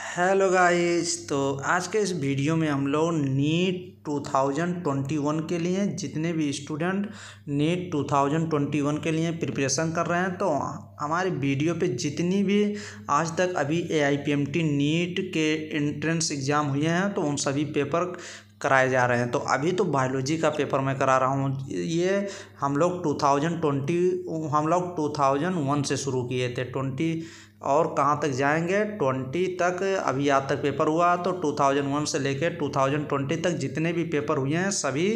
hello guys तो आज के इस वीडियो में हम लोग नीट 2021 के लिए जितने भी स्टूडेंट नीट 2021 के लिए प्रिपरेशन कर रहे हैं तो हमारे वीडियो पे जितनी भी आज तक अभी ए नीट के एंट्रेंस एग्ज़ाम हुए हैं तो उन सभी पेपर कराए जा रहे हैं तो अभी तो बायोलॉजी का पेपर मैं करा रहा हूँ ये हम लोग 2020 हम लोग 2001 से शुरू किए थे ट्वेंटी और कहाँ तक जाएंगे ट्वेंटी तक अभी आज तक पेपर हुआ तो टू थाउजेंड वन से लेकर टू थाउजेंड ट्वेंटी तक जितने भी पेपर हुए हैं सभी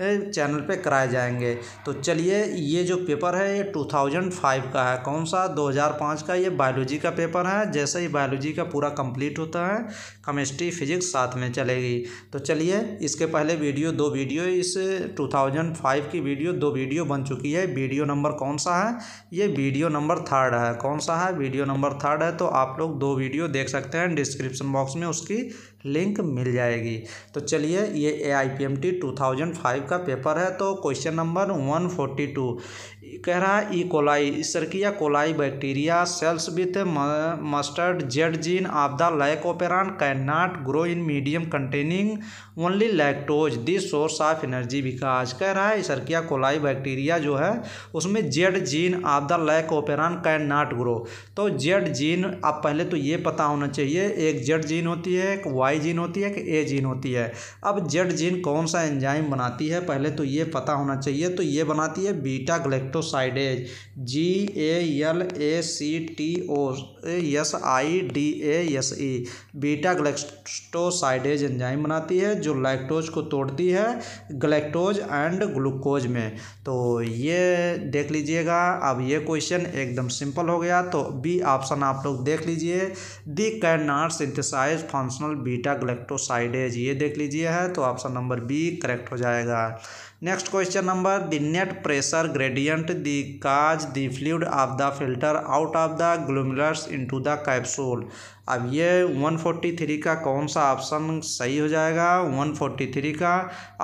चैनल पे कराए जाएंगे तो चलिए ये जो पेपर है ये टू थाउजेंड फाइव का है कौन सा दो हज़ार पाँच का ये बायोलॉजी का पेपर है जैसे ही बायोलॉजी का पूरा कंप्लीट होता है केमिस्ट्री फिजिक्स साथ में चलेगी तो चलिए इसके पहले वीडियो दो वीडियो इस टू थाउजेंड फाइव की वीडियो दो वीडियो बन चुकी है वीडियो नंबर कौन सा है ये वीडियो नंबर थर्ड है कौन सा है वीडियो नंबर नंबर थर्ड है तो आप लोग दो वीडियो देख सकते हैं डिस्क्रिप्शन बॉक्स में उसकी लिंक मिल जाएगी तो चलिए ये A I P M T two thousand five का पेपर है तो question number one forty two कह रहा है ई कोलाई सरकिया coli bacteria cells with mustard Z gene of the lac operon can not grow in medium containing only lactose this source of energy विकास कह रहा है सरकिया कोलाई बैक्टीरिया जो है उसमें Z gene of the operon can not grow तो Z gene अब पहले तो ये पता होना चाहिए एक जेड जीन होती है एक वाई जीन होती है एक ए जीन होती है अब जेड जीन कौन सा एंजाइम बनाती है पहले तो ये पता होना चाहिए तो ये बनाती है beta galacto lactosidase G A L A C T O S I D A S E beta galactosidase enzyme बनाती है जो लैक्टोज को तोड़ती है गलेक्टोज एंड ग्लूकोज में तो ये देख लीजिएगा अब ये क्वेश्चन एकदम सिंपल हो गया तो बी ऑप्शन आप लोग देख लीजिए the can not synthesize functional beta galactosidase ये देख लीजिए है तो ऑप्शन नंबर बी करेक्ट हो जाएगा next question number the net pressure gradient the cause the fluid of the filter out of the glomerulus into the capsule अब ये 143 का कौन सा ऑप्शन सही हो जाएगा 143 का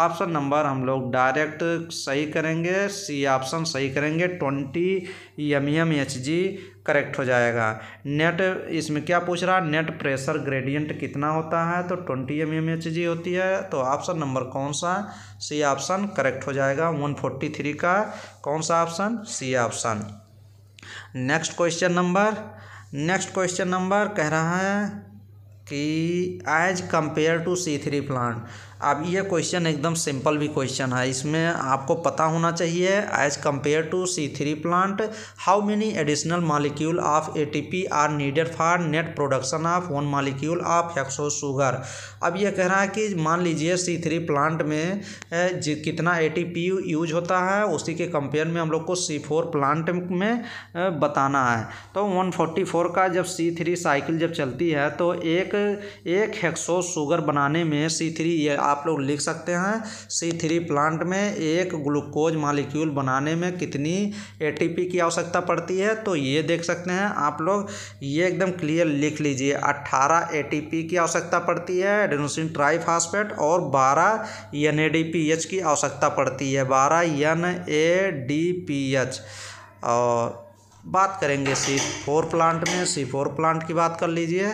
ऑप्शन नंबर हम लोग डायरेक्ट सही करेंगे सी ऑप्शन सही करेंगे 20 M M H G correct हो जाएगा नेट इसमें क्या पूछ रहा है नेट प्रेशर ग्रेडियंट कितना होता है तो 20 एम एम एच जी होती है तो ऑप्शन नंबर कौन सा सी ऑप्शन करेक्ट हो जाएगा 143 का कौन सा option C option next question number next question number कह रहा है कि as compared to C three plant अब ये क्वेश्चन एकदम सिंपल भी क्वेश्चन है इसमें आपको पता होना चाहिए as compared to C three plant how many additional molecule of A T P are needed for net production of one molecule of hexose sugar अब ये कह रहा है कि मान लीजिए सी थ्री प्लांट में कितना ए टी पी यूज होता है उसी के कंपेयर में हम लोग को सी फोर प्लांट में बताना है तो वन फोर्टी फोर का जब सी थ्री साइकिल जब चलती है तो एक एक हेक्सो शुगर बनाने में सी थ्री आप लोग लिख सकते हैं सी थ्री प्लांट में एक ग्लूकोज मालिक्यूल बनाने में कितनी एटीपी की आवश्यकता पड़ती है तो ये देख सकते हैं आप लोग ये एकदम क्लियर लिख लीजिए अट्ठारह ए की आवश्यकता पड़ती है एडनोसिन ट्राइफास्फेट और बारह एन की आवश्यकता पड़ती है बारह एन और बात करेंगे सी फोर प्लांट में सी फोर प्लांट की बात कर लीजिए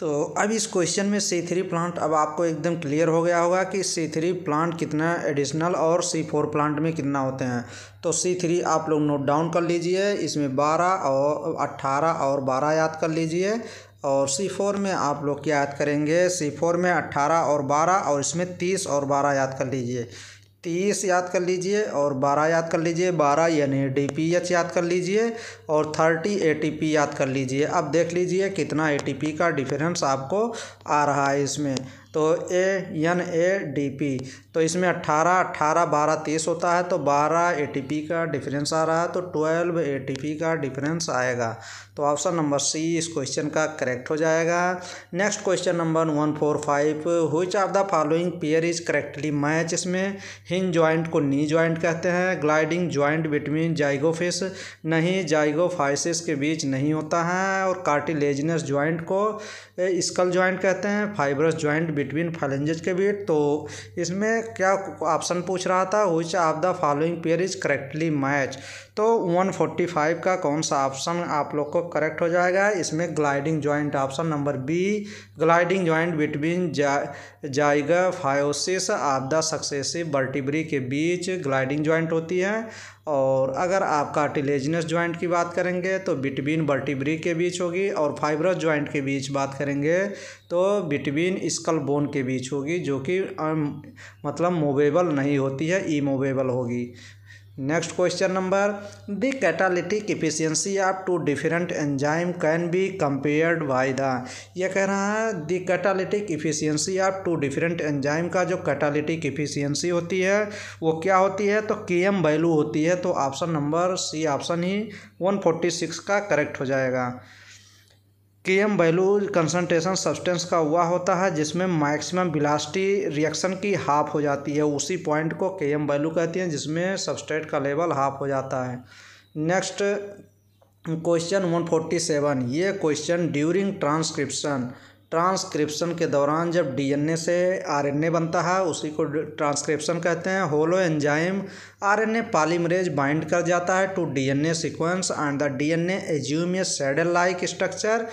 तो अब इस क्वेश्चन में सी थ्री प्लांट अब आपको एकदम क्लियर हो गया होगा कि सी थ्री प्लांट कितना एडिशनल और सी फोर प्लांट में कितना होते हैं तो सी थ्री आप लोग नोट डाउन कर लीजिए इसमें बारह और अट्ठारह और बारह याद कर लीजिए और सी फोर में आप लोग क्या याद करेंगे सी फोर में अट्ठारह और बारह और इसमें तीस और बारह याद कर लीजिए तीस याद कर लीजिए और बारह याद कर लीजिए बारह यानी डी पी एच याद कर लीजिए और थर्टी ए टी पी याद कर लीजिए अब देख लीजिए कितना ए टी पी का डिफरेंस आपको आ रहा है इसमें तो A N A D P तो इसमें अट्ठारह अट्ठारह बारह तीस होता है तो बारह ए टी पी का डिफरेंस आ रहा है तो ट्वेल्व ए टी पी का डिफरेंस आएगा तो ऑप्शन नंबर सी इस क्वेश्चन का करेक्ट हो जाएगा next question number one four five which of the following pair is correctly match इसमें हिंज ज्वाइंट को नी ज्वाइंट कहते हैं ग्लाइडिंग ज्वाइंट बिटवीन जाइगोफिस नहीं जाइगोफाइसिस के बीच नहीं होता है और कार्टिलेजनस ज्वाइंट को स्कल ज्वाइंट कहते हैं फाइब्रस ज्वाइंट बिटवीन फैलेंजेज के बीट तो इसमें क्या ऑप्शन पूछ रहा था which of the following pair is correctly match तो 145 का कौन सा ऑप्शन आप लोग को करेक्ट हो जाएगा इसमें gliding joint option number B gliding joint between जा zygapophyses of the successive vertebrae के बीच ग्लाइडिंग जॉइंट होती है और अगर आपका टिलेजनस ज्वाइंट की बात करेंगे तो बिटवीन बर्टिब्री के बीच होगी और फाइब्रस जॉइंट के बीच बात करेंगे तो बिटवीन स्कल बोन के बीच होगी जो कि मतलब मूवेबल नहीं होती है ई होगी next question number the catalytic efficiency of two different enzyme can be compared by the यह कह रहा है the catalytic efficiency of two different enzyme का जो कैटालिटिक इफिशियंसी होती है वो क्या होती है तो के एम वैल्यू होती है तो ऑप्शन नंबर सी ऑप्शन ही वन फोर्टी सिक्स का करेक्ट हो जाएगा के एम वैल्यू कंसनट्रेशन सब्सटेंस का हुआ होता है जिसमें मैक्सिमम बिलास्टी रिएक्शन की हाफ हो जाती है उसी पॉइंट को के एम वैल्यू कहती हैं जिसमें सब्सट्रेट का लेवल हाफ हो जाता है नेक्स्ट क्वेश्चन 147 ये क्वेश्चन ड्यूरिंग ट्रांसक्रिप्शन ट्रांसक्रिप्शन के दौरान जब डीएनए से आरएनए बनता है उसी को ट्रांसक्रिप्शन कहते हैं holo enzyme RNA polymerase bind कर जाता है to DNA sequence and the DNA assume a saddle like structure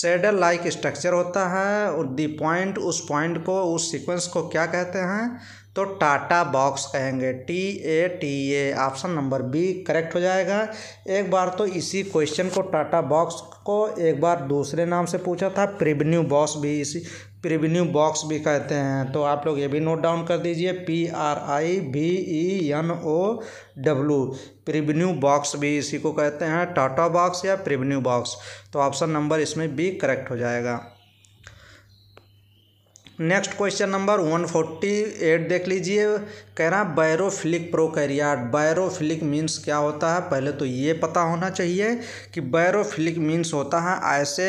saddle like structure होता है और दी पॉइंट उस पॉइंट को उस सीक्वेंस को क्या कहते हैं तो टाटा बॉक्स कहेंगे T A T A option number B correct हो जाएगा एक बार तो इसी क्वेश्चन को टाटा बॉक्स को एक बार दूसरे नाम से पूछा था प्रिवन्यू बॉक्स भी इसी प्रिवन्यू बॉक्स भी कहते हैं तो आप लोग ये भी नोट डाउन कर दीजिए P R I B E N O W Pribnow box भी इसी को कहते हैं टाटा बॉक्स या प्रिवन्यू बॉक्स तो ऑप्शन नंबर इसमें बी करेक्ट हो जाएगा next question number one forty eight देख लीजिए कह रहा बैरोफिलिक प्रोकैरियाट बैरोफिलिक मीन्स क्या होता है पहले तो ये पता होना चाहिए कि बैरोफिलिक मीन्स होता है ऐसे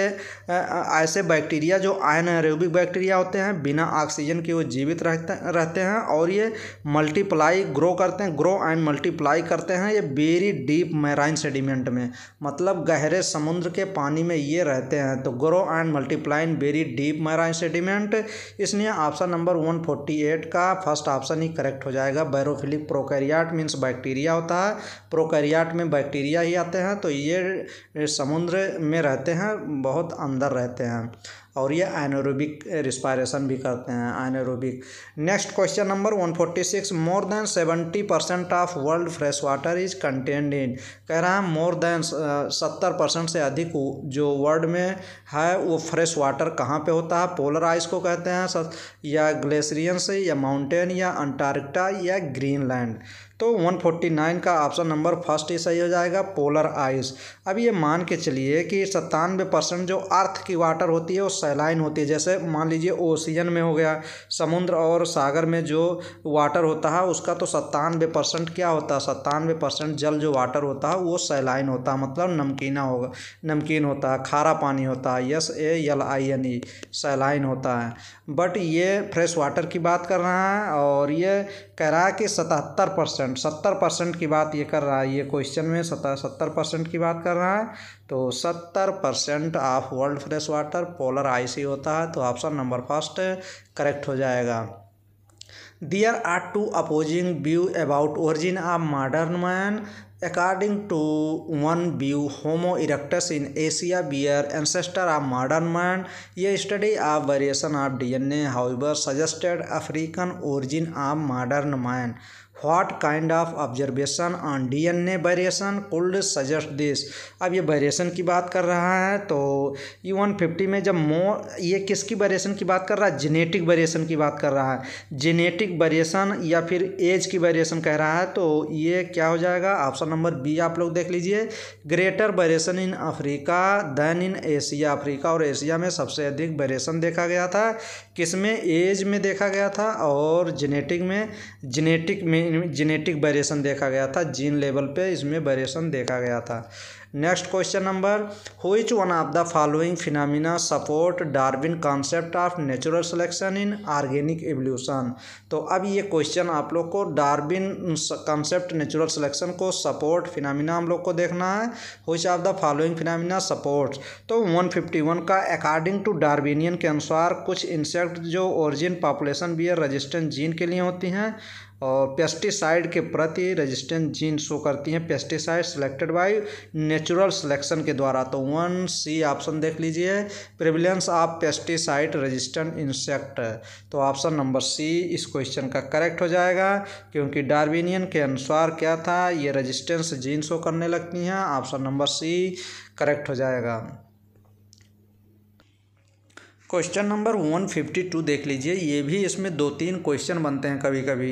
ऐसे बैक्टीरिया जो आयन एरोबिक बैक्टीरिया होते हैं बिना ऑक्सीजन के वो जीवित रहते रहते हैं और ये मल्टीप्लाई ग्रो करते हैं ग्रो एंड मल्टीप्लाई करते हैं ये वेरी डीप मैराइन सेडिमेंट में मतलब गहरे समुद्र के पानी में ये रहते हैं तो grow and multiply in very deep marine sediment इसलिए ऑप्शन नंबर 148 का फर्स्ट ऑप्शन ही करेक्ट हो जाएगा बैरोफिलिक प्रोकैरियाट मीन्स बैक्टीरिया होता है प्रोकैरियाट में बैक्टीरिया ही आते हैं तो ये समुद्र में रहते हैं बहुत अंदर रहते हैं और ये एनोरोबिक रिस्पायरेशन eh, भी करते हैं anaerobic next question number one forty six more than seventy percent of world fresh water is contained in कह रहा है मोर देन eh, सत्तर परसेंट से अधिक जो वर्ल्ड में है वो फ्रेश वाटर कहाँ पे होता है पोलर आइस को कहते हैं या ग्लेशियन से या माउंटेन या अंटार्कटा या ग्रीनलैंड तो 149 का ऑप्शन नंबर फर्स्ट ही सही हो जाएगा पोलर आइस अब ये मान के चलिए कि सत्तानवे परसेंट जो अर्थ की वाटर होती है वो सैलाइन होती है जैसे मान लीजिए ओशियन में हो गया समुद्र और सागर में जो वाटर होता है उसका तो सत्तानवे परसेंट क्या होता है सत्तानवे परसेंट जल जो वाटर होता है वो सैलाइन होता है मतलब नमकीना होगा नमकीन होता है खारा पानी होता है S A L I N E saline होता है बट ये फ्रेश वाटर की बात कर रहा है और ये कह रहा है कि सतहत्तर परसेंट परसेंट सत्तर परसेंट की बात ये कर रहा है ये क्वेश्चन में सत्तर सत्तर परसेंट की बात कर रहा है तो सत्तर percent of world fresh water polar icy होता है तो ऑप्शन नंबर फर्स्ट करेक्ट हो जाएगा there are two opposing view about origin of modern man according to one view Homo erectus in Asia were ancestor of modern man ये study of variation of D N A however suggested African origin of modern man what kind of observation on D N A variation could suggest this अब ये variation की बात कर रहा है तो E one fifty में जब मोर ये किसकी वेरिएशन की बात कर रहा है जेनेटिक वेरिएशन की बात कर रहा है जेनेटिक वेरिएशन या फिर एज की वेरिएशन कह रहा है तो ये क्या हो जाएगा ऑप्शन नंबर बी आप लोग देख लीजिए greater variation in Africa than in Asia Africa और एशिया में सबसे अधिक वेरिएशन देखा गया था किस में एज में देखा गया था और जेनेटिक में जेनेटिक में जेनेटिक वेरिएशन देखा गया था जीन लेवल पे इसमें वेरिएशन देखा गया था next question number which one of the following phenomena support Darwin concept of natural selection in organic evolution तो अब ये क्वेश्चन आप लोग को डार्विन कॉन्सेप्ट नेचुरल सिलेक्शन को सपोर्ट फिनामिना हम लोग को देखना है which of the following phenomena support तो 151 का अकॉर्डिंग टू डार्विनियन के अनुसार कुछ इंसेक्ट जो origin population bear resistant gene के लिए होती हैं और पेस्टिसाइड के प्रति रेजिस्टेंस जीन शो करती हैं pesticide selected by natural selection के द्वारा तो वन सी ऑप्शन देख लीजिए prevalence of pesticide resistant insect तो ऑप्शन नंबर सी इस क्वेश्चन का करेक्ट हो जाएगा क्योंकि डार्विनियन के अनुसार क्या था ये रजिस्टेंस जीन शो करने लगती हैं ऑप्शन नंबर सी करेक्ट हो जाएगा question number one fifty two देख लीजिए ये भी इसमें दो तीन क्वेश्चन बनते हैं कभी कभी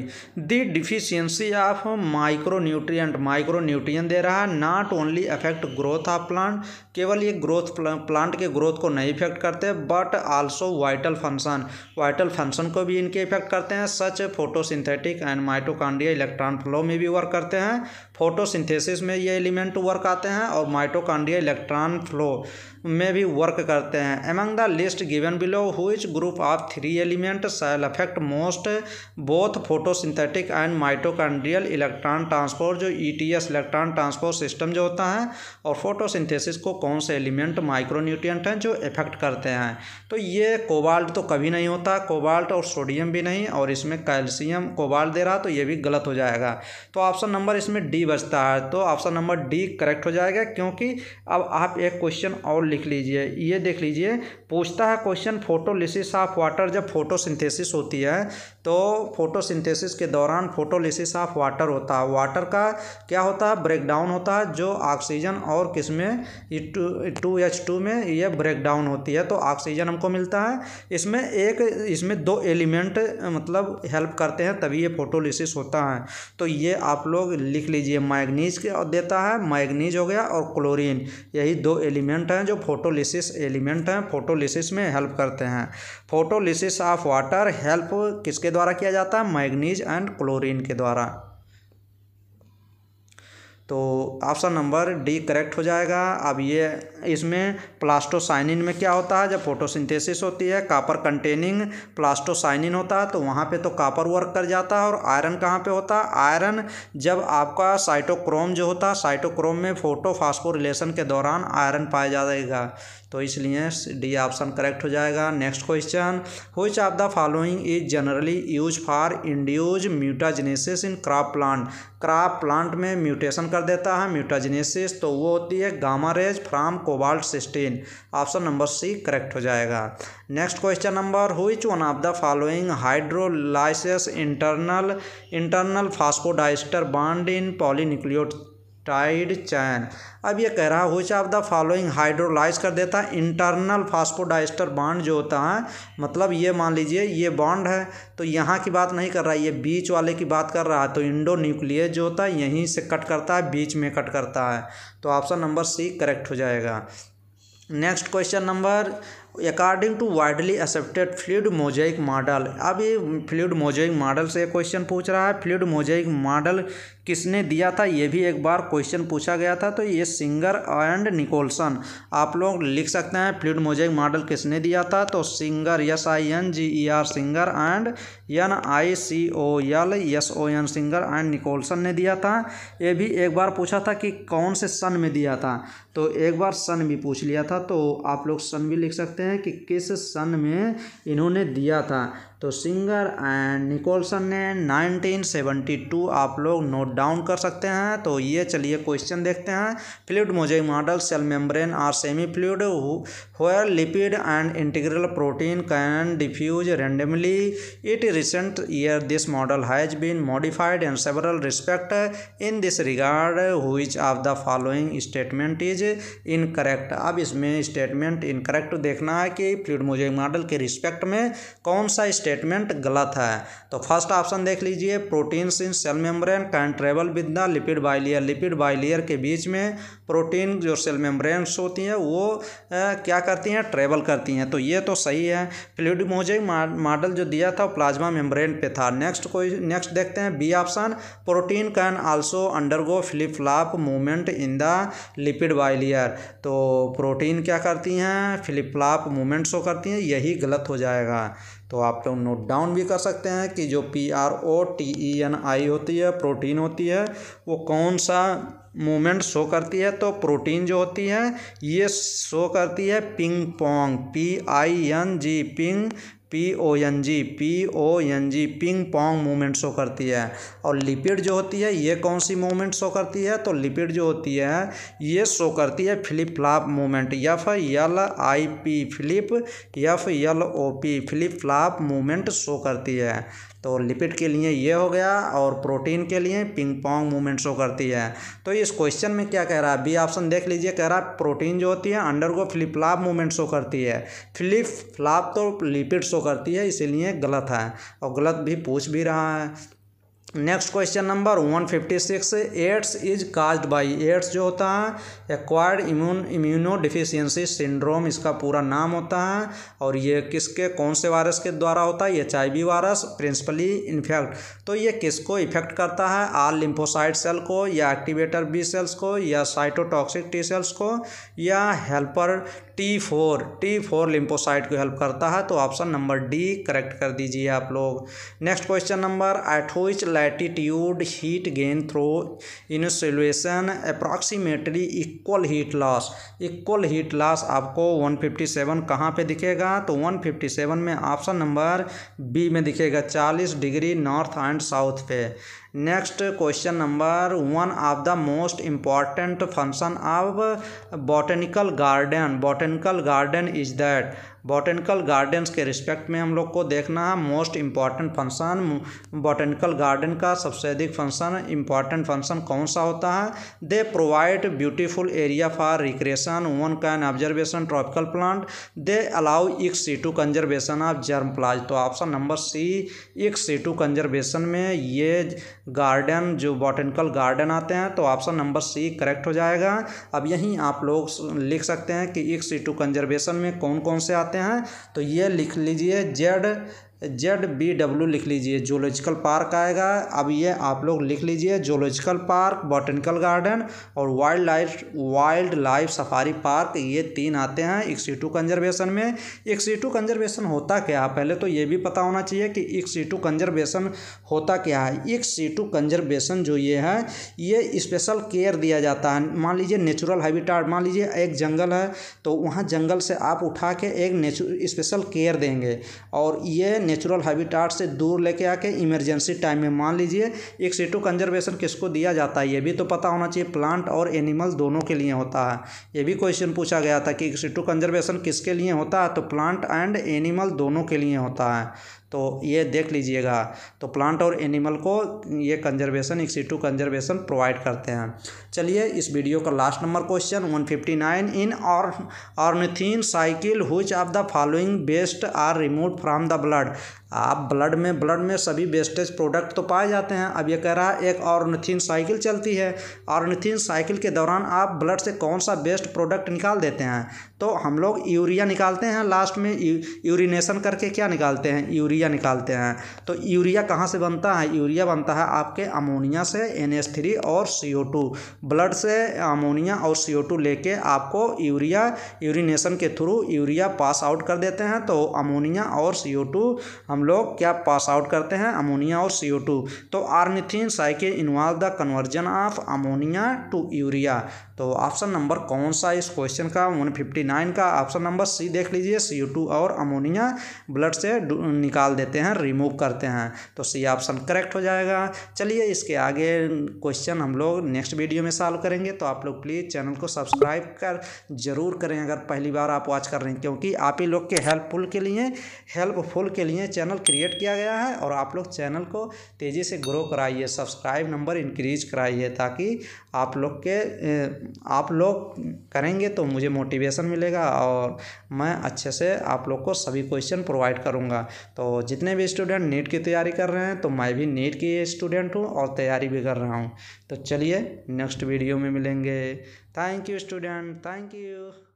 the deficiency of micro nutrient micro nutrient दे रहा है not only affect growth of plant केवल ये ग्रोथ प्लांट के ग्रोथ को नहीं इफेक्ट करते but also vital function vital function को भी इनके इफेक्ट करते हैं such photosynthetic and mitochondria electron flow में भी वर्क करते हैं फोटोसिंथेसिस में ये एलिमेंट वर्क आते हैं और माइटोकांड्रिया इलेक्ट्रॉन फ्लो में भी वर्क करते हैं among the list given below which group of three element shall affect most both photosynthetic and mitochondrial electron transport जो ईटीएस इलेक्ट्रॉन ट्रांसपोर्ट सिस्टम जो होता है और फोटोसिंथेसिस को कौन से एलिमेंट माइक्रोन्यूट्रिएंट हैं जो इफेक्ट करते हैं तो ये कोबाल्ट तो कभी नहीं होता कोबाल्ट और सोडियम भी नहीं और इसमें कैल्शियम कोबाल्ट दे रहा तो ये भी गलत हो जाएगा तो ऑप्शन नंबर इसमें डी बचता है तो ऑप्शन नंबर डी करेक्ट हो जाएगा क्योंकि अब आप एक क्वेश्चन और लिख लीजिए ये देख लीजिए पूछता है क्वेश्चन फोटोलिसिस ऑफ वाटर जब फोटोसिंथेसिस होती है तो फोटोसिंथेसिस के दौरान फोटोलिसिस ऑफ वाटर होता है वाटर का क्या होता है ब्रेकडाउन होता है जो ऑक्सीजन और किस में टू एच टू में यह ब्रेकडाउन होती है तो ऑक्सीजन हमको मिलता है इसमें एक इसमें दो एलिमेंट मतलब हेल्प करते हैं तभी ये फोटोलिसिस होता है तो ये आप लोग लिख लीजिए ये मैगनीज देता है मैगनीज हो गया और क्लोरीन यही दो एलिमेंट हैं जो फोटोलिसिस एलिमेंट हैं फोटोलिसिस में हेल्प करते हैं फोटोलिसिस ऑफ वाटर हेल्प किसके द्वारा किया जाता है मैगनीज एंड क्लोरीन के द्वारा तो ऑप्शन नंबर डी करेक्ट हो जाएगा अब ये इसमें प्लास्टोसाइनिन में क्या होता है जब फोटोसिंथेसिस होती है कापर कंटेनिंग प्लास्टोसाइनिन होता है तो वहाँ पे तो कापर वर्क कर जाता है और आयरन कहाँ पे होता है आयरन जब आपका साइटोक्रोम जो होता है साइटोक्रोम में फोटो रिलेशन के दौरान आयरन पाया जाएगा तो इसलिए डी ऑप्शन करेक्ट हो जाएगा next question which of the following is generally use for induce mutagenesis in crop plant crop plant में म्यूटेशन कर देता है म्यूटाजिनेसिस तो वो होती है rays from cobalt sixteen option number C correct हो जाएगा next question number which one of the following hydrolysis internal internal phosphodiester bond in polynucleotide chain अब ये कह रहा है which of the following hydrolyse कर देता है इंटरनल फास्फोडाइस्टर बॉन्ड जो होता है मतलब ये मान लीजिए ये बॉन्ड है तो यहाँ की बात नहीं कर रहा है ये बीच वाले की बात कर रहा है तो इंडो न्यूक्लियस जो होता है यहीं से कट करता है बीच में कट करता है तो ऑप्शन नंबर सी करेक्ट हो जाएगा next question number according to widely accepted fluid mosaic model अब ये फ्लूड मोजाइक मॉडल से क्वेश्चन पूछ रहा है फ्लूड मोजाइक मॉडल किसने दिया था ये भी एक बार क्वेश्चन पूछा गया था तो ये सिंगर एंड निकोलसन आप लोग लिख सकते हैं फ्लूड मोजाइक मॉडल किसने दिया था तो Singer S I N G E R Singer and N I C O L S O N Singer and Nicolson ने दिया था ये भी एक बार पूछा था कि कौन से सन में दिया था तो एक बार सन भी पूछ लिया था तो आप लोग सन भी लिख सकते हैं हैं कि किस सन में इन्होंने दिया था तो सिंगर एंड निकोलसन ने 1972 आप लोग नोट डाउन कर सकते हैं तो ये चलिए क्वेश्चन देखते हैं fluid mosaic model cell membrane are semi fluid where lipid and integral protein can diffuse randomly it recent year this model has been modified and several respect in this regard which of the following statement is in अब इसमें statement incorrect देखना है कि fluid mosaic model के respect में कौन सा statement गलत है तो फर्स्ट ऑप्शन देख लीजिए proteins in cell membrane can travel with the lipid bilayer lipid bilayer के बीच में प्रोटीन जो सेल मेम्ब्रेन्स होती हैं वो ए, क्या करती हैं ट्रेवल करती हैं तो ये तो सही है फ्लूड मोजेक मॉडल जो दिया था प्लाज्मा मेम्ब्रेन पे था नेक्स्ट कोई नेक्स्ट देखते हैं B option protein can also undergo flip flop movement in the lipid bilayer तो प्रोटीन क्या करती हैं फ्लिप फ्लॉप मूवमेंट शो करती हैं यही गलत हो जाएगा तो आप लोग नोट डाउन भी कर सकते हैं कि जो P R O T E N I होती है प्रोटीन होती है वो कौन सा मूवमेंट शो करती है तो प्रोटीन जो होती है ये शो करती है ping pong P I N G ping P O N G P O N G ping pong movement show करती है और लिपिड जो होती है ये कौन सी मूवमेंट शो करती है तो लिपिड जो होती है ये शो करती है flip flop movement F L I P flip F L O P flip flop movement show करती है तो लिपिड के लिए ये हो गया और प्रोटीन के लिए पिंग पोंग मूवमेंट शो करती है तो इस क्वेश्चन में क्या कह रहा है बी ऑप्शन देख लीजिए कह रहा है प्रोटीन जो होती है अंडर को फ्लिप फ्लाप मूवमेंट शो करती है फ्लिप फ्लाप तो लिपिड शो शो करती है इसीलिए गलत है और गलत भी पूछ भी रहा है next question number one fifty six AIDS is caused by AIDS जो होता है acquired immune immuno deficiency syndrome इसका पूरा नाम होता है और ये किसके कौन से वायरस के द्वारा होता है H I virus principally infect तो ये किसको इफेक्ट करता है आल लिम्फोसाइड सेल को या एक्टिवेटर बी सेल्स को या साइटोटॉक्सिक टी सेल्स को या helper T four T four lymphocyte को हेल्प करता है तो ऑप्शन नंबर डी करेक्ट कर दीजिए आप लोग next question number at which latitude heat gain through insolation approximately equal heat loss equal heat loss आपको 157 कहाँ पर दिखेगा तो 157 में ऑप्शन नंबर बी में दिखेगा 40 डिग्री नॉर्थ एंड साउथ पे next question number one of the most important function of botanical garden botanical garden is that botanical gardens के रिस्पेक्ट में हम लोग को देखना है most important function botanical garden का सबसे अधिक फंक्शन इम्पॉर्टेंट फंक्शन कौन सा होता है they provide beautiful area for recreation one can observation tropical plant they allow ex situ conservation of germplasm तो ऑप्शन नंबर सी एक सीटू कंजर्वेशन में ये गार्डन जो बॉटेनिकल गार्डन आते हैं तो ऑप्शन नंबर सी करेक्ट हो जाएगा अब यहीं आप लोग लिख सकते हैं कि एक सीटू कंजर्वेशन में कौन कौन से आते हैं हैं तो ये लिख लीजिए जेड जेड बी डब्ल्यू लिख लीजिए जोलॉजिकल पार्क आएगा अब ये आप लोग लिख लीजिए जोलॉजिकल पार्क बॉटनिकल गार्डन और wildlife wildlife safari park ये तीन आते हैं एक सी टू कंजर्वेशन में एक सी टू कंजर्वेशन होता क्या है पहले तो ये भी पता होना चाहिए कि एक सी टू कंजर्वेशन होता क्या है एक सी टू कंजर्वेशन जो ये है ये स्पेशल केयर दिया जाता है मान लीजिए नेचुरल हैबिटाट मान लीजिए एक जंगल है तो वहाँ जंगल से आप उठा के एक स्पेशल केयर देंगे और ये नेचुरल हैबिटाट से दूर लेके आके इमरजेंसी टाइम में मान लीजिए एक सीटू कंजर्वेशन किसको दिया जाता है ये भी तो पता होना चाहिए प्लांट और एनिमल दोनों के लिए होता है ये भी क्वेश्चन पूछा गया था कि सीटू कंजर्वेशन किसके लिए होता है तो प्लांट एंड एनिमल दोनों के लिए होता है तो ये देख लीजिएगा तो प्लांट और एनिमल को ये कंजर्वेशन एक सीटू कंजर्वेशन प्रोवाइड करते हैं चलिए इस वीडियो का लास्ट नंबर क्वेश्चन 159 इन और ornithine cycle which of the following waste are remove from the blood आप ब्लड में ब्लड में सभी वेस्टेज प्रोडक्ट तो पाए जाते हैं अब ये कह रहा है एक ऑर्निथिन साइकिल चलती है ऑर्निथिन साइकिल के दौरान आप ब्लड से कौन सा बेस्ट प्रोडक्ट निकाल देते हैं तो हम लोग यूरिया निकालते हैं लास्ट में यूरिनेशन करके क्या निकालते हैं यूरिया निकालते हैं तो यूरिया कहाँ से बनता है यूरिया बनता है आपके अमोनिया से एन थ्री और सी ओ टू ब्लड से अमोनिया और सी ओ आपको यूरिया यूरिनेशन के थ्रू यूरिया पास आउट कर देते हैं तो अमोनिया और सी ओ टू हम लोग क्या पास आउट करते हैं अमोनिया और सी ओ टू तो ornithine cycle involve the conversion of ammonia to urea तो ऑप्शन नंबर कौन सा इस क्वेश्चन का 159 का ऑप्शन नंबर सी देख लीजिए सी और अमोनिया ब्लड से निकाल देते हैं रिमूव करते हैं तो सी ऑप्शन करेक्ट हो जाएगा चलिए इसके आगे क्वेश्चन हम लोग नेक्स्ट वीडियो में सॉल्व करेंगे तो आप लोग प्लीज़ चैनल को सब्सक्राइब कर जरूर करें अगर पहली बार आप वॉच कर रहे हैं क्योंकि आप ही लोग के हेल्पफुल के लिए हेल्पफुल के लिए चैनल क्रिएट किया गया है और आप लोग चैनल को तेज़ी से ग्रो कराइए सब्सक्राइब नंबर इंक्रीज कराइए ताकि आप लोग के आप लोग करेंगे तो मुझे मोटिवेशन मिलेगा और मैं अच्छे से आप लोग को सभी क्वेश्चन प्रोवाइड करूँगा तो जितने भी स्टूडेंट नीट की तैयारी कर रहे हैं तो मैं भी नीट की स्टूडेंट हूँ और तैयारी भी कर रहा हूँ तो चलिए नेक्स्ट वीडियो में मिलेंगे thank you student thank you